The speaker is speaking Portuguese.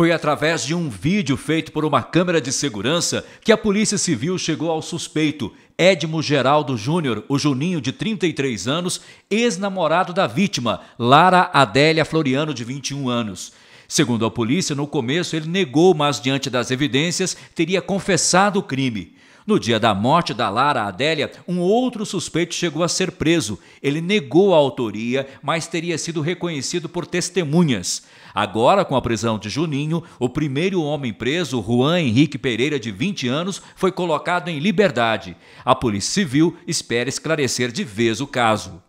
Foi através de um vídeo feito por uma câmera de segurança que a Polícia Civil chegou ao suspeito, Edmo Geraldo Júnior, o Juninho de 33 anos, ex-namorado da vítima, Lara Adélia Floriano, de 21 anos. Segundo a polícia, no começo ele negou, mas diante das evidências teria confessado o crime. No dia da morte da Lara Adélia, um outro suspeito chegou a ser preso. Ele negou a autoria, mas teria sido reconhecido por testemunhas. Agora, com a prisão de Juninho, o primeiro homem preso, Juan Henrique Pereira, de 20 anos, foi colocado em liberdade. A Polícia Civil espera esclarecer de vez o caso.